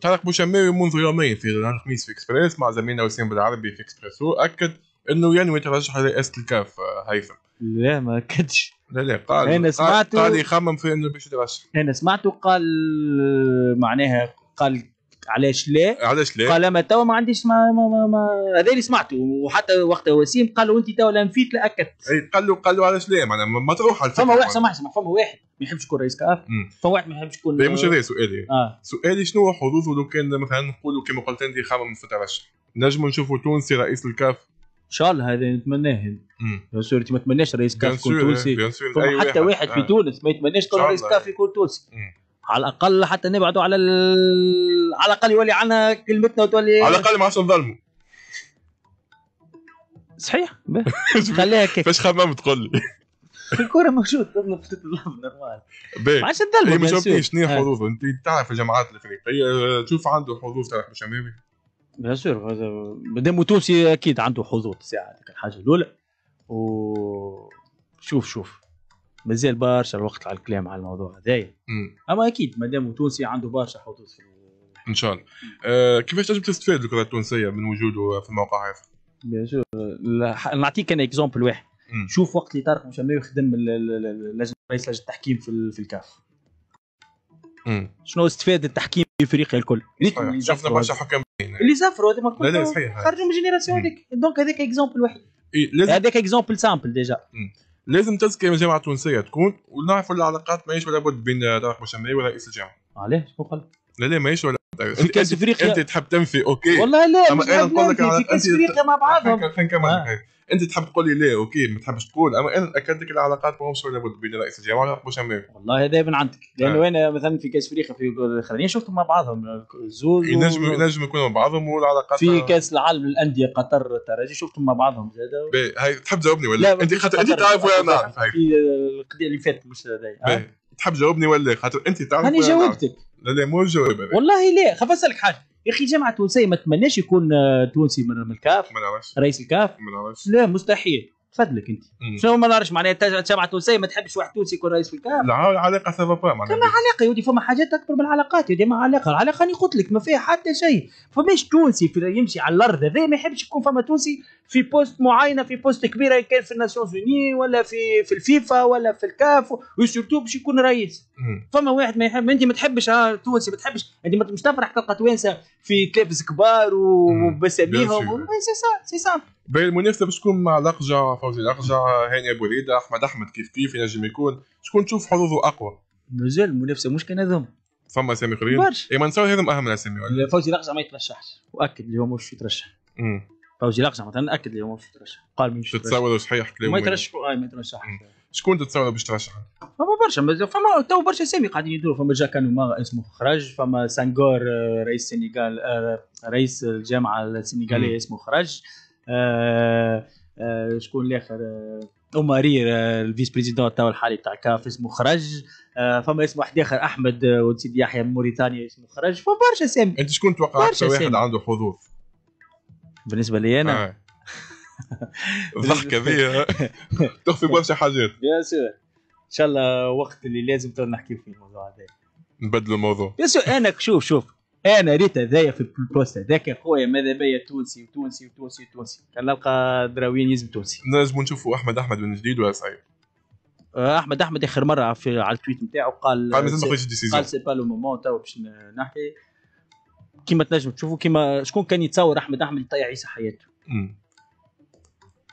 طارق بوشماوي منذ يومين في نهار الخميس في اكسبريس مع زميلنا وسيم بالعربي في اكسبريسو اكد انه ينوي ترشح لرئاسه الكاف هيثم لا ما اكدش لا لا قال انا سمعته قال يخمم في انه باش يترشح انا سمعته قال معناها قال علاش ليه؟ علاش ليه؟ قال ما توا ما عنديش ما ما ما, هذا اللي سمعته وحتى وقت وسيم قال له انت توا لا نفيت لا اكدت اي قال له قال له علاش ليه معناها ما تروح على فما واحد سمح سمح فما واحد ما يحبش يكون رئيس كاف فما واحد ما يحبش يكون طيب، مش هذا سؤالي آه. سؤالي شنو هو حظوظه لو كان مثلا نقولوا كما قلت انت خمم في الترشح نجم نشوفوا تونسي رئيس الكاف ان شاء الله هذا نتمناه بيان سور ما تمناش رئيس أيوة، أيوة، أيوة. كاف يكون تونسي حتى واحد, واحد في تونس ما يتمناش رئيس كاف يكون تونسي على الاقل حتى نبعدوا على ال... على الاقل يولي عنها كلمتنا وتولي على الاقل ما عادش نظلموا صحيح خليها هكاك فاش خمام تقول لي الكوره موجود لازم في نورمال ما عادش تظلم هي ما شنو آه. حظوظ انت تعرف الجماعات الافريقيه تشوف عنده حظوظ تاع الشمامي بيان سور مادام تونسي اكيد عنده حظوظ ساعه الحاجه الاولى و شوف شوف مازال برشا الوقت على الكلام على الموضوع هذايا اما اكيد ما دام تونسي عنده برشا حظوظ في ان شاء الله أه كيفاش تنجم تستفاد الكره التونسيه من وجوده في الموقع هذا؟ بيان سور نعطيك انا اكزومبل واحد مم. شوف وقت اللي طارق مشماوي يخدم لجنه رئيس لجنه التحكيم في, في الكاف شنو استفاد التحكيم في افريقيا الكل شفنا برشا حكام اللي زفروا هذوما الكل خرجوا من الجينيراسيون هذيك دونك هذاك اكزومبل واحد هذاك اكزومبل سامبل ديجا مم. لازم تزكيه من الجامعه التونسيه تكون ونعرفوا العلاقات ماهيش ولا بد بين طارق بوشمري ورئيس الجامعه. علاه شكون قال؟ لا لا ماهيش ولا في كاس افريقيا انت تحب تنفي اوكي والله لا اما انا نقول لك في كاس افريقيا مع بعضهم انت تحب تقول لي لا اوكي ما تحبش تقول اما انا اكد لك العلاقات ماهمش ولا بين رئيس الجامعه وحبوش امريكا والله هذا من عندك لانه آه. وين انا مثلا في كاس افريقيا في الاخرين شفتهم مع بعضهم زوز و... ينجم يكونوا مع بعضهم والعلاقات في آه. كاس العالم للانديه قطر الترجي شفتهم مع بعضهم زاد هاي تحب تجاوبني ولا لا انت خاطر انت تعرف ولا انا نعرف القضيه اللي فاتت مش هذا تحب تجاوبني ولا خاطر انت تعرف انا جاوبتك لا لا مو جاوب والله لا خفصلك اسالك حاجه يا اخي جامعه تونسيه ما تمناش يكون آه، تونسي من الكاف ما رئيس الكاف ما لا مستحيل فضلك انت شنو ما نعرفش معناها الجامعه التونسيه ما تحبش واحد تونسي يكون رئيس الكاف لا علاقه سافا با معناها كما علاقه يودي فما حاجات اكبر من العلاقات يودي ما علاقه العلاقه راني قلت لك ما فيها حتى شيء فماش تونسي في يمشي على الارض هذا ما يحبش يكون فما تونسي في بوست معينه في بوست كبيره كان في الناسيونز اوني ولا في في الفيفا ولا في الكاف وسورتو باش يكون رئيس فما واحد ما يحب انت ما تحبش آه، تونسي ما تحبش انت مش تفرح تلقى توانسه في كلابس كبار وبساميهم سي سا سي سا المنافسه باش تكون مع الاقجع فوزي الاقجع هاني ابو ريده احمد احمد كيف كيف ينجم يكون شكون تشوف حظوظه اقوى؟ مازال المنافسه مش كان هذم فما اسامي قريب برشا اي ما نصور هذم اهم الاسامي فوزي الاقجع ما يترشحش واكد اللي هو مش يترشح فوزي الاقصى مثلا ناكد لي هو مش قال مش تتساوى لو صحيح ما يترشح اي آه، ما يترشح شكون تتساوى باش ترشح؟ فما برشا فما تو برشا اسامي قاعدين يدوروا فما جاك ما اسمه خرج فما سانغور آه، رئيس السنغال آه، رئيس الجامعه السنغاليه اسمه خرج شكون الاخر اومارير الفيس بريزيدون تاع الحالي تاع كاف اسمه خرج فما اسم واحد اخر احمد ولد سيدي يحيى من موريتانيا اسمه خرج فبرشا اسامي انت شكون توقع اكثر واحد عنده حظوظ بالنسبه لي انا ضحكه الضحكه ذي تخفي برشا حاجات بيان سور ان شاء الله وقت اللي لازم تو نحكي فيه الموضوع هذا نبدل الموضوع بيان سور انا شوف شوف انا ريت هذايا في البوست هذاك خويا ماذا بيا تونسي وتونسي وتونسي وتونسي كان نلقى دراويين يزم تونسي لازم نشوفوا احمد احمد من جديد ولا صعيب آه، احمد احمد اخر مره في على التويت نتاعو قال قال قال سي با لو مومون تو باش نحكي كيما تنجم تشوفوا كيما شكون كان يتصور احمد احمد يطيع عيسى حياته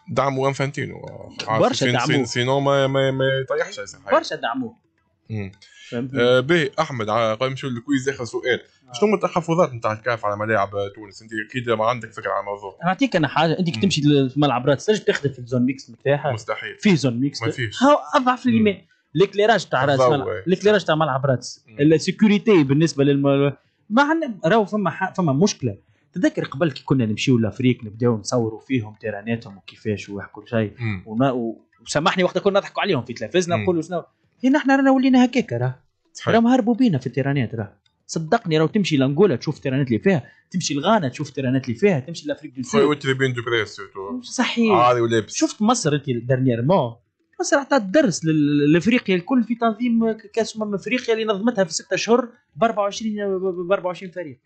دعموا انفانتينو برشا دعموه سينو ما ما, ما يطيحش عيسى حياته برشا دعموه آه احمد قبل نمشيو للكويز اخر سؤال آه. شنو هما التحفظات نتاع الكاف على ملاعب تونس انت اكيد ما عندك فكره على الموضوع نعطيك انا حاجه انت كي تمشي للملعب راس تنجم تخدم في الزون ميكس متاعها مستحيل فيه زون ميكس ما فيش اضعف الايمان ليكليراج تاع راس ليكليراج تاع ملعب راس السيكوريتي بالنسبه للم... ما عندنا راهو فما فما مشكله تذكر قبل كي كنا نمشيو لافريك نبداو نصوروا فيهم تيراناتهم وكيفاش وكل شيء وسامحني وقتها كنا نضحكوا عليهم في تلفزنا نقولوا شنو احنا إيه، رانا ولينا هكاك راه راهم هربوا بينا في التيرانات راه صدقني راهو تمشي لانغولا تشوف التيرانات اللي فيها تمشي لغانا تشوف التيرانات اللي فيها تمشي لافريك دو سود دو بريس صحيح ولابس ah, شفت مصر انت مون مصر اعطت درس لافريقيا الكل في تنظيم كاس امم افريقيا اللي نظمتها في ستة اشهر ب 24 ب 24 فريق